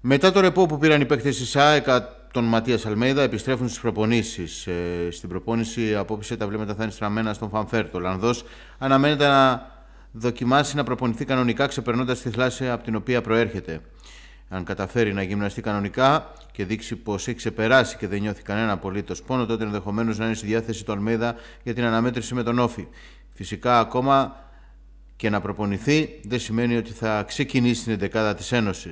Μετά το ρεπό που πήραν οι παίκτες της ΑΕΚΑ, τον Ματίας Αλμέιδα επιστρέφουν στις προπονήσεις. Ε, στην προπόνηση απόψε τα βλέμματα θα είναι στραμμένα στον Φανφέρτο. Ο Ολλανδό αναμένεται να δοκιμάσει να προπονηθεί κανονικά, ξεπερνώντας τη θλάση από την οποία προέρχεται. Αν καταφέρει να γυμναστεί κανονικά και δείξει πως έχει ξεπεράσει και δεν νιώθει κανένα απολύτως πόνο, τότε ενδεχομένως να είναι στη διάθεση του Αλμέιδα για την αναμέτρηση με τον Όφη. Φυσικά ακόμα και να προπονηθεί δεν σημαίνει ότι θα ξεκινήσει την 11 της Ένωσης.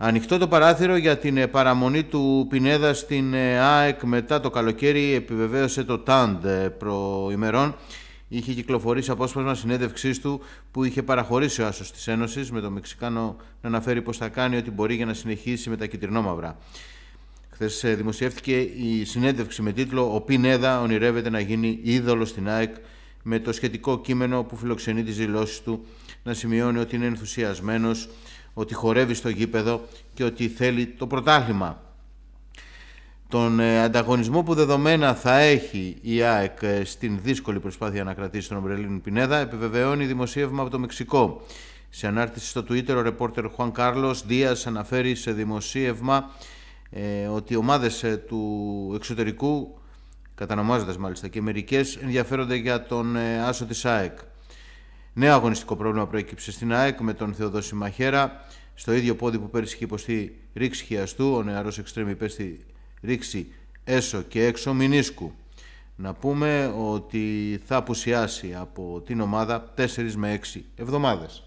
Ανοιχτό το παράθυρο για την ε, παραμονή του Πινέδα στην ε, ΑΕΚ μετά το καλοκαίρι επιβεβαίωσε το ΤΑΝΤ ε, προημερών. Είχε κυκλοφορήσει απόσπασμα συνέντευξής του που είχε παραχωρήσει ο Άσος της Ένωσης με τον Μεξικάνο να αναφέρει πω θα κάνει ό,τι μπορεί για να συνεχίσει με τα κυτρινόμαυρα. Χθε δημοσιεύτηκε η συνέντευξη με τίτλο Ο Πινέδα ονειρεύεται να γίνει είδωλο στην ΑΕΚ με το σχετικό κείμενο που φιλοξενεί τις δηλώσεις του να σημειώνει ότι είναι ενθουσιασμένος ότι χορεύει στο γήπεδο και ότι θέλει το πρωτάθλημα. Τον ε, ανταγωνισμό που δεδομένα θα έχει η ΑΕΚ ε, στην δύσκολη προσπάθεια να κρατήσει τον Ομπρελίνη Πινέδα επιβεβαιώνει δημοσίευμα από το Μεξικό. Σε ανάρτηση στο Twitter, ο ρεπόρτερ Χουάν Κάρλος Δίας αναφέρει σε δημοσίευμα ε, ότι οι ομάδες του εξωτερικού, κατανομάζοντας μάλιστα και μερικές, ενδιαφέρονται για τον άσο της ΑΕΚ. Νέο αγωνιστικό πρόβλημα προέκυψε στην ΑΕΚ με τον Θεοδόση Μαχέρα. Στο ίδιο πόδι που πέρυσι είχε υποστεί ρήξη χιαστού, ο νεαρός εξτρέμι υπέστη ρήξη έσω και έξω μηνίσκου. Να πούμε ότι θα απουσιάσει από την ομάδα 4 με 6 εβδομάδες.